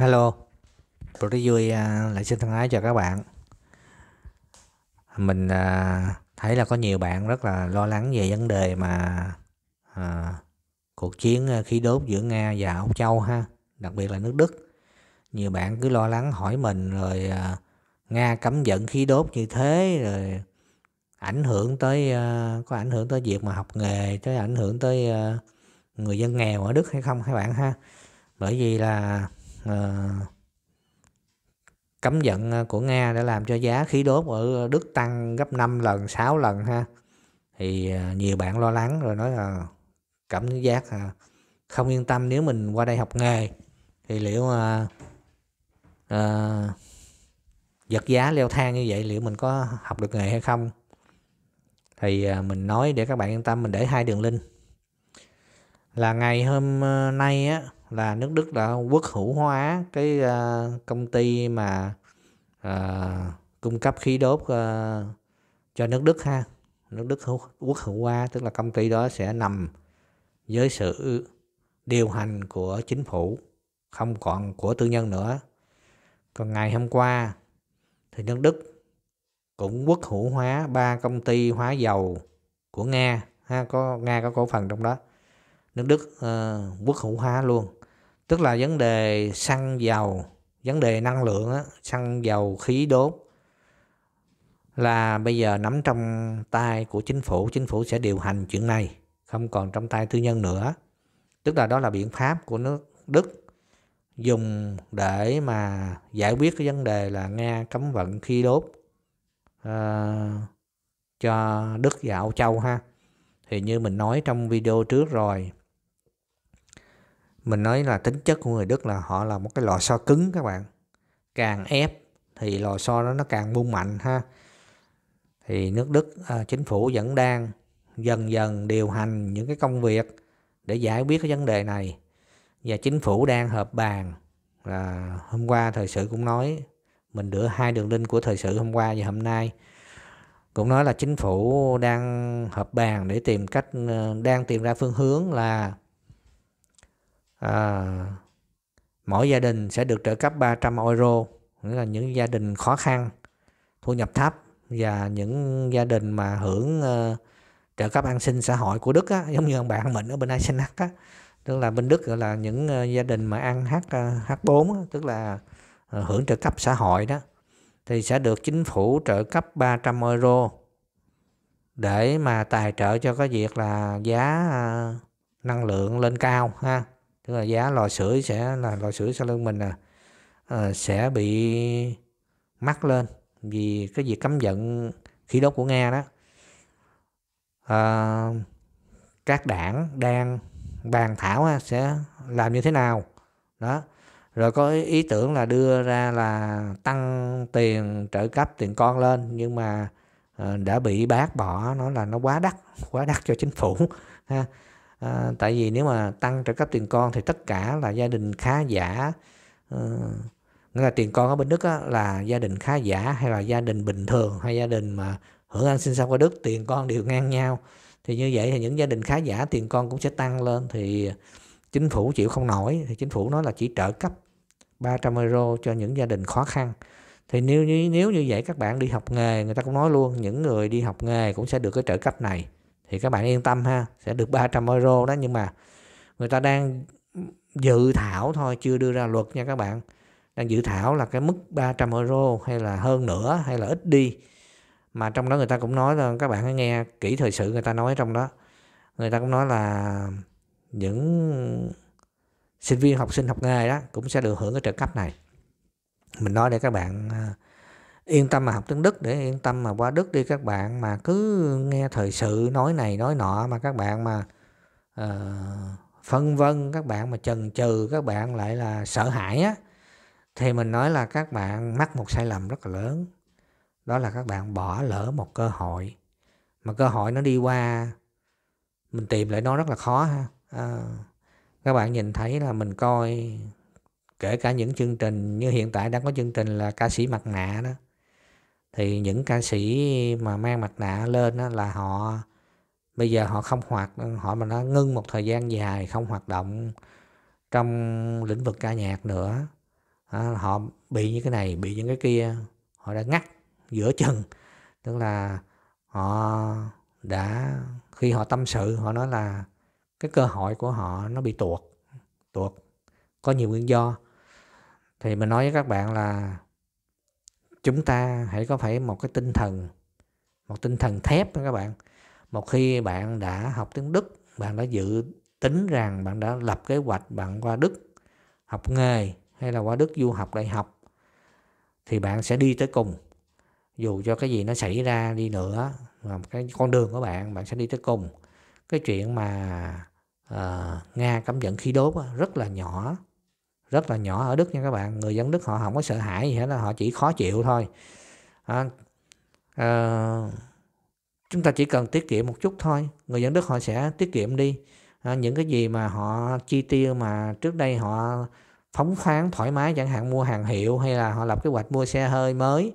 Hello, tôi rất vui à, lại xin thân ái chào các bạn. Mình à, thấy là có nhiều bạn rất là lo lắng về vấn đề mà à, cuộc chiến à, khí đốt giữa Nga và Âu Châu ha, đặc biệt là nước Đức. Nhiều bạn cứ lo lắng hỏi mình rồi à, Nga cấm vận khí đốt như thế rồi ảnh hưởng tới à, có ảnh hưởng tới việc mà học nghề, tới ảnh hưởng tới à, người dân nghèo ở Đức hay không các bạn ha. Bởi vì là Ờ, cấm vận ờ, của Nga đã làm cho giá khí đốt ở Đức tăng gấp 5 lần, 6 lần ha. Thì ờ, nhiều bạn lo lắng rồi nói là cảm giác không yên tâm nếu mình qua đây học nghề thì liệu à, à, giật giá leo thang như vậy liệu mình có học được nghề hay không? Thì à, mình nói để các bạn yên tâm mình để hai đường link. Là ngày hôm nay á là nước Đức đã quốc hữu hóa cái uh, công ty mà uh, cung cấp khí đốt uh, cho nước Đức ha nước Đức hữu, quốc hữu hóa tức là công ty đó sẽ nằm dưới sự điều hành của chính phủ không còn của tư nhân nữa còn ngày hôm qua thì nước Đức cũng quốc hữu hóa ba công ty hóa dầu của Nga ha có Nga có cổ phần trong đó nước Đức uh, quốc hữu hóa luôn tức là vấn đề xăng dầu vấn đề năng lượng á, xăng dầu khí đốt là bây giờ nắm trong tay của chính phủ chính phủ sẽ điều hành chuyện này không còn trong tay tư nhân nữa tức là đó là biện pháp của nước Đức dùng để mà giải quyết cái vấn đề là Nga cấm vận khí đốt uh, cho Đức và Âu Châu ha thì như mình nói trong video trước rồi mình nói là tính chất của người Đức là họ là một cái lò xo cứng các bạn càng ép thì lò xo đó nó càng bung mạnh ha thì nước Đức à, chính phủ vẫn đang dần dần điều hành những cái công việc để giải quyết cái vấn đề này và chính phủ đang hợp bàn là hôm qua thời sự cũng nói mình đưa hai đường link của thời sự hôm qua và hôm nay cũng nói là chính phủ đang hợp bàn để tìm cách ờ, đang tìm ra phương hướng là à, mỗi gia đình sẽ được trợ cấp 300 euro nghĩa là những gia đình khó khăn thu nhập thấp và những gia đình mà hưởng uh, trợ cấp an sinh xã hội của Đức á, giống như ông bạn mình ở bên Eisenach á, tức là bên Đức gọi là những ờ, gia đình mà ăn H ờ, H4 tức là hưởng trợ cấp xã hội đó thì sẽ được chính phủ trợ cấp 300 euro để mà tài trợ cho cái việc là giá năng lượng lên cao ha tức là giá lò sưởi sẽ là lò sưởi sau lưng mình à, à sẽ bị mắc lên vì cái việc cấm vận khí đốt của nga đó à, các đảng đang bàn thảo ha, sẽ làm như thế nào đó rồi có ý tưởng là đưa ra là tăng tiền trợ cấp tiền con lên nhưng mà ờ, đã bị bác bỏ nó là nó quá đắt quá đắt cho chính phủ ha à, tại vì nếu mà tăng trợ cấp tiền con thì tất cả là gia đình khá giả à, nghĩa là tiền con ở bên đức á, là gia đình khá giả hay là gia đình bình thường hay gia đình mà hưởng an sinh sống ở đức tiền con đều ngang nhau thì như vậy thì những gia đình khá giả tiền con cũng sẽ tăng lên thì chính phủ chịu không nổi thì chính phủ nói là chỉ trợ cấp 300 euro cho những gia đình khó khăn thì nếu như nếu như vậy các bạn đi học nghề người ta cũng nói luôn những người đi học nghề cũng sẽ được cái trợ cấp này thì các bạn yên tâm ha sẽ được 300 euro đó nhưng mà người ta đang dự thảo thôi chưa đưa ra luật nha các bạn đang dự thảo là cái mức 300 euro hay là hơn nữa hay là ít đi mà trong đó người ta cũng nói là các bạn hãy nghe kỹ thời sự người ta nói trong đó người ta cũng nói là những sinh viên học sinh học nghề đó cũng sẽ được hưởng cái trợ cấp này mình nói để các bạn à, yên tâm mà học tiếng Đức để yên tâm mà qua Đức đi các bạn mà cứ nghe thời sự nói này nói nọ mà các bạn mà uh, phân vân các bạn mà chần chừ các bạn lại là sợ hãi á thì mình nói là các bạn mắc một sai lầm rất là lớn đó là các bạn bỏ lỡ một cơ hội mà cơ hội nó đi qua mình tìm lại nó rất là khó ha à, các bạn nhìn thấy là mình coi kể cả những chương trình như hiện tại đang có chương trình là ca sĩ mặt nạ đó thì những ca sĩ mà mang mặt nạ lên á, là họ bây giờ họ không hoạt họ mà nó ngưng một thời gian dài không hoạt động trong lĩnh vực ca nhạc nữa à, họ bị như cái này bị những cái kia họ đã ngắt giữa chừng tức là họ đã khi họ tâm sự họ nói là cái cơ hội của họ nó bị tuột tuột có nhiều nguyên do thì mình nói với các bạn là chúng ta hãy có phải một cái tinh thần một tinh thần thép đó các bạn một khi bạn đã học tiếng đức bạn đã dự tính rằng bạn đã lập kế hoạch bạn qua đức học nghề hay là qua đức du học đại học thì bạn sẽ đi tới cùng dù cho cái gì nó xảy ra đi nữa mà cái con đường của bạn bạn sẽ đi tới cùng cái chuyện mà uh, nga cấm dẫn khí đốt rất là nhỏ rất là nhỏ ở Đức nha các bạn người dân Đức họ không có sợ hãi gì hết là họ chỉ khó chịu thôi à, à, chúng ta chỉ cần tiết kiệm một chút thôi người dân Đức họ sẽ tiết kiệm đi à, những cái gì mà họ chi tiêu mà trước đây họ phóng khoáng thoải mái chẳng hạn mua hàng hiệu hay là họ lập kế hoạch mua xe hơi mới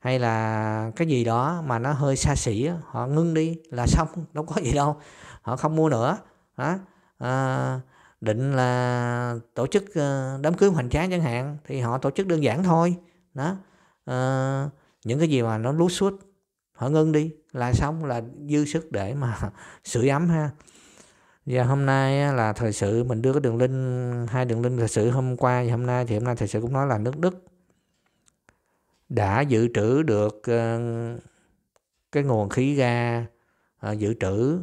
hay là cái gì đó mà nó hơi xa xỉ họ ngưng đi là xong đâu có gì đâu họ không mua nữa đó à, định là tổ chức ờ, đám cưới hoành tráng chẳng hạn thì họ tổ chức đơn giản thôi đó à, những cái gì mà nó lút suốt họ ngưng đi là xong là dư sức để mà sưởi ấm ha và hôm nay là thời sự mình đưa cái đường link hai đường link thời sự hôm qua và hôm nay thì hôm nay thời sự cũng nói là nước Đức đã dự trữ được ờ, cái nguồn khí ga dự trữ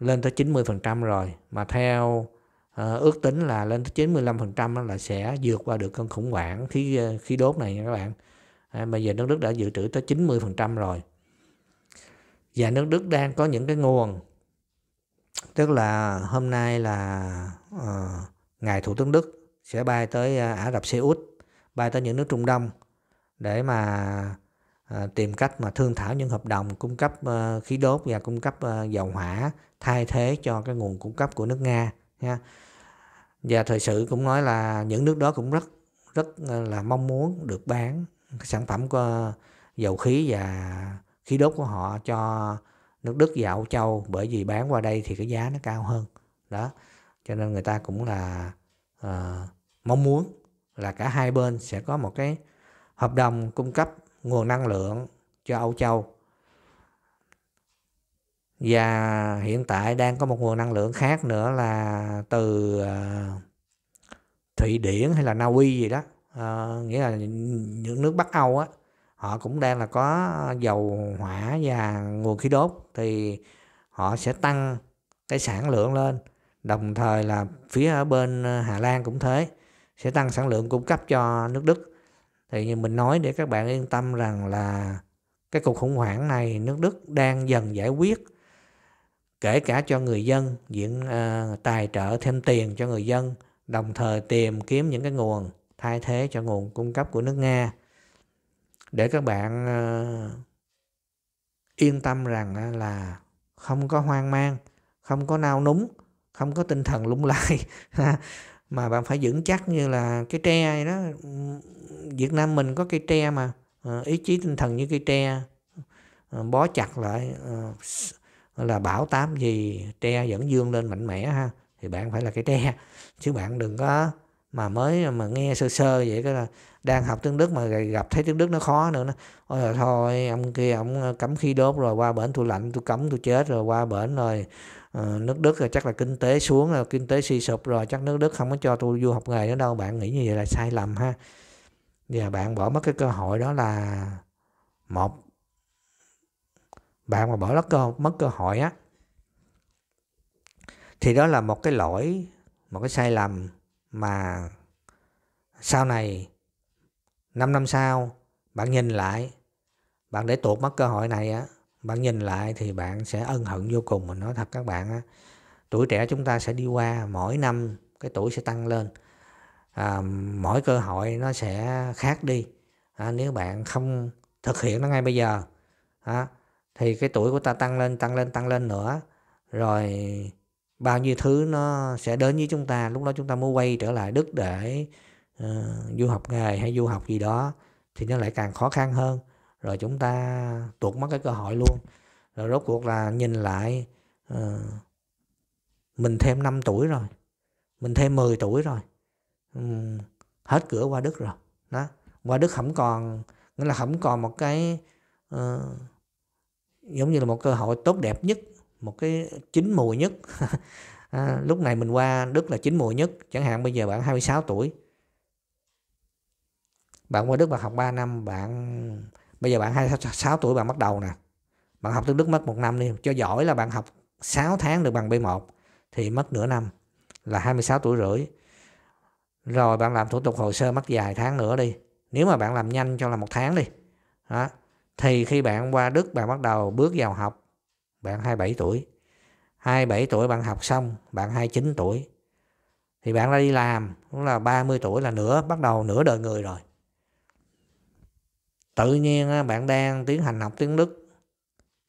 lên tới 90% rồi mà theo Ờ, ước tính là lên tới 95% là sẽ vượt qua được con khủng hoảng khí ờ, khí đốt này nha các bạn. Ờ, à, bây giờ nước Đức đã dự trữ tới 90% rồi. Và nước Đức đang có những cái nguồn tức là hôm nay là uh, ngài thủ tướng Đức sẽ bay tới uh, Ả Rập Xê Út, bay tới những nước Trung Đông để mà tìm cách mà thương thảo những hợp đồng cung cấp khí đốt và cung cấp dầu hỏa thay thế cho cái nguồn cung cấp của nước Nga ha và thời sự cũng nói là những nước đó cũng rất rất là mong muốn được bán sản phẩm của dầu khí và khí đốt của họ cho nước Đức và Âu Châu bởi vì bán qua đây thì cái giá nó cao hơn đó cho nên người ta cũng là uh, mong muốn là cả hai bên sẽ có một cái hợp đồng cung cấp nguồn năng lượng cho Âu Châu và hiện tại đang có một nguồn năng lượng khác nữa là từ ờ, Thụy Điển hay là Na Uy gì đó à, nghĩa là những nước Bắc Âu á họ cũng đang là có dầu hỏa và nguồn khí đốt thì họ sẽ tăng cái sản lượng lên đồng thời là phía ở bên Hà Lan cũng thế sẽ tăng sản lượng cung cấp cho nước Đức thì như mình nói để các bạn yên tâm rằng là cái cuộc khủng hoảng này nước Đức đang dần giải quyết kể cả cho người dân diễn à, tài trợ thêm tiền cho người dân đồng thời tìm kiếm những cái nguồn thay thế cho nguồn cung cấp của nước Nga để các bạn à, yên tâm rằng à, là không có hoang mang, không có nao núng, không có tinh thần lung lay mà bạn phải vững chắc như là cái tre đó Việt Nam mình có cây tre mà à, ý chí tinh thần như cây tre à, bó chặt lại là bảo tám gì tre vẫn dương lên mạnh mẽ ha thì bạn phải là cái tre chứ bạn đừng có mà mới mà nghe sơ sơ vậy cái là đang học tiếng Đức mà gặp thấy tiếng Đức nó khó nữa nó ôi là thôi ông kia ông ờ, cấm khí đốt rồi qua bển tôi lạnh tôi cấm tôi chết rồi qua bển rồi uh, nước Đức rồi chắc là kinh tế xuống rồi kinh tế suy sụp rồi chắc nước Đức không có cho tôi du học nghề nữa đâu bạn nghĩ như vậy là sai lầm ha và bạn bỏ mất cái cơ hội đó là một bạn mà bỏ lỡ cơ mất cơ hội á thì đó là một cái lỗi một cái sai lầm mà sau này 5 năm sau bạn nhìn lại bạn để tuột mất cơ hội này á bạn nhìn lại thì bạn sẽ ân hận vô cùng mình nói thật các bạn á tuổi trẻ chúng ta sẽ đi qua mỗi năm cái tuổi sẽ tăng lên à, mỗi cơ hội nó sẽ khác đi à, nếu bạn không thực hiện nó ngay bây giờ à, thì cái tuổi của ta tăng lên tăng lên tăng lên nữa rồi bao nhiêu thứ nó sẽ đến với chúng ta lúc đó chúng ta mới quay trở lại đức để uh, du học nghề hay du học gì đó thì nó lại càng khó khăn hơn rồi chúng ta tuột mất cái cơ hội luôn rồi rốt cuộc là nhìn lại uh, mình thêm 5 tuổi rồi mình thêm 10 tuổi rồi um, hết cửa qua đức rồi đó qua đức không còn nghĩa là không còn một cái uh, giống như là một cơ hội tốt đẹp nhất một cái chín mùi nhất à, lúc này mình qua Đức là chín mùi nhất chẳng hạn bây giờ bạn 26 tuổi bạn qua Đức bạn học 3 năm bạn bây giờ bạn 26 tuổi bạn bắt đầu nè bạn học tiếng Đức mất một năm đi cho giỏi là bạn học 6 tháng được bằng B1 thì mất nửa năm là 26 tuổi rưỡi rồi bạn làm thủ tục hồ sơ mất vài tháng nữa đi nếu mà bạn làm nhanh cho là một tháng đi đó thì khi bạn qua Đức bạn bắt đầu bước vào học bạn 27 tuổi 27 tuổi bạn học xong bạn 29 tuổi thì bạn ra đi làm cũng là 30 tuổi là nửa bắt đầu nửa đời người rồi tự nhiên bạn đang tiến hành học tiếng Đức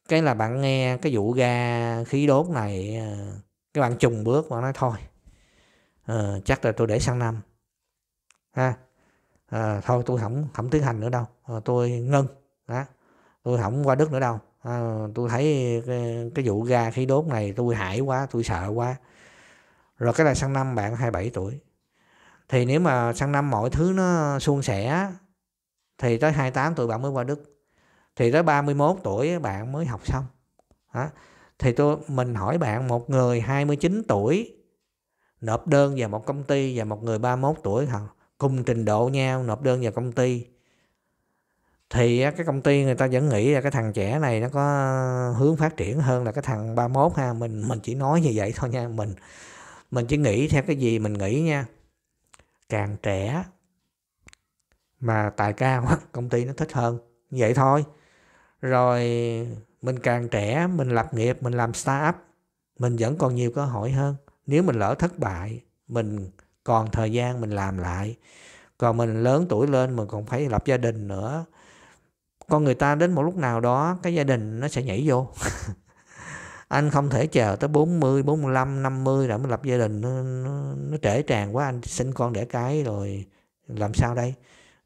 cái là bạn nghe cái vụ ga khí đốt này ờ, cái bạn trùng bước và nói thôi à, chắc là tôi để sang năm ha à, thôi tôi không không tiến hành nữa đâu à, tôi ngưng đó tôi không qua đức nữa đâu à, tôi thấy cái, cái vụ ga khí đốt này tôi hãi quá tôi sợ quá rồi cái là sang năm bạn 27 tuổi thì nếu mà sang năm mọi thứ nó suôn sẻ thì tới 28 tuổi bạn mới qua Đức thì tới 31 tuổi bạn mới học xong đó. thì tôi mình hỏi bạn một người 29 tuổi nộp đơn vào một công ty và một người 31 tuổi cùng trình độ nhau nộp đơn vào công ty thì cái công ty người ta vẫn nghĩ là cái thằng trẻ này nó có hướng phát triển hơn là cái thằng 31 ha mình mình chỉ nói như vậy thôi nha mình mình chỉ nghĩ theo cái gì mình nghĩ nha càng trẻ mà tài cao công ty nó thích hơn vậy thôi rồi mình càng trẻ mình lập nghiệp mình làm startup mình vẫn còn nhiều cơ hội hơn nếu mình lỡ thất bại mình còn thời gian mình làm lại còn mình lớn tuổi lên mình còn phải lập gia đình nữa con người ta đến một lúc nào đó cái gia đình nó sẽ nhảy vô anh không thể chờ tới 40, 45, 50 rồi mới lập gia đình nó, nó, nó trễ tràn quá anh sinh con để cái rồi làm sao đây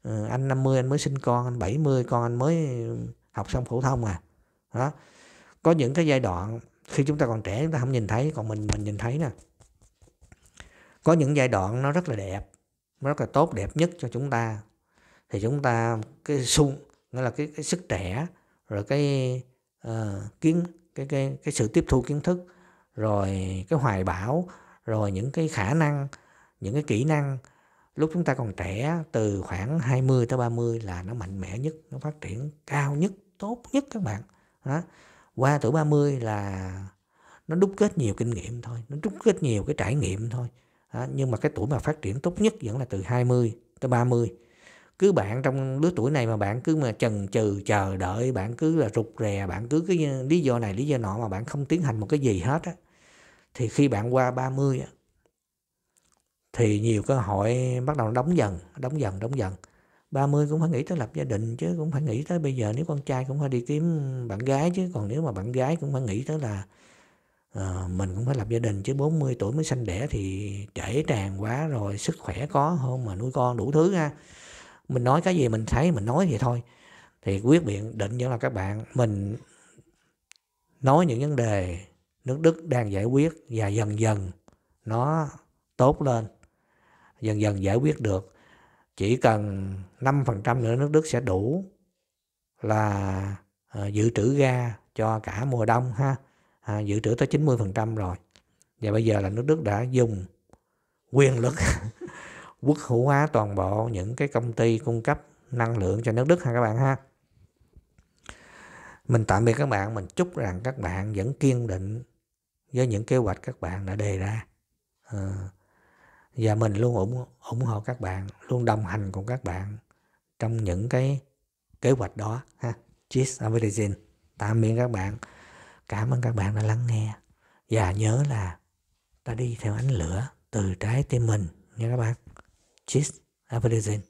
ừ, anh 50 anh mới sinh con anh 70 con anh mới học xong phổ thông à đó có những cái giai đoạn khi chúng ta còn trẻ chúng ta không nhìn thấy còn mình mình nhìn thấy nè có những giai đoạn nó rất là đẹp nó rất là tốt đẹp nhất cho chúng ta thì chúng ta cái xung nghĩa là cái, cái sức trẻ rồi cái uh, kiến cái, cái cái sự tiếp thu kiến thức rồi cái hoài bão rồi những cái khả năng những cái kỹ năng lúc chúng ta còn trẻ từ khoảng 20 tới 30 là nó mạnh mẽ nhất nó phát triển cao nhất tốt nhất các bạn đó qua tuổi 30 là nó đúc kết nhiều kinh nghiệm thôi nó đúc kết nhiều cái trải nghiệm thôi đó. nhưng mà cái tuổi mà phát triển tốt nhất vẫn là từ 20 tới 30 mươi cứ bạn trong lứa tuổi này mà bạn cứ mà chần chừ chờ đợi bạn cứ là rụt rè bạn cứ cái lý do này lý do nọ mà bạn không tiến hành một cái gì hết á thì khi bạn qua 30 á thì nhiều cơ hội bắt đầu đóng dần đóng dần đóng dần 30 cũng phải nghĩ tới lập gia đình chứ cũng phải nghĩ tới bây giờ nếu con trai cũng phải đi kiếm bạn gái chứ còn nếu mà bạn gái cũng phải nghĩ tới là uh, mình cũng phải lập gia đình chứ 40 tuổi mới sanh đẻ thì trễ tràn quá rồi sức khỏe có không mà nuôi con đủ thứ ha mình nói cái gì mình thấy mình nói vậy thôi thì quyết biện định vẫn là các bạn mình nói những vấn đề nước Đức đang giải quyết và dần dần nó tốt lên dần dần giải quyết được chỉ cần 5% nữa nước Đức sẽ đủ là ờ, dự trữ ga cho cả mùa đông ha à, dự trữ tới 90% rồi và bây giờ là nước Đức đã dùng quyền lực quốc hữu hóa toàn bộ những cái công ty cung cấp năng lượng cho nước Đức ha các bạn ha. Mình tạm biệt các bạn, mình chúc rằng các bạn vẫn kiên định với những kế hoạch các bạn đã đề ra. và ờ, mình luôn ủng, ủng hộ các bạn, luôn đồng hành cùng các bạn trong những cái kế hoạch đó ha. Cheers Amazing. Tạm biệt các bạn. Cảm ơn các bạn đã lắng nghe. Và nhớ là ta đi theo ánh lửa từ trái tim mình nha các bạn. Tschüss, auf Wiedersehen.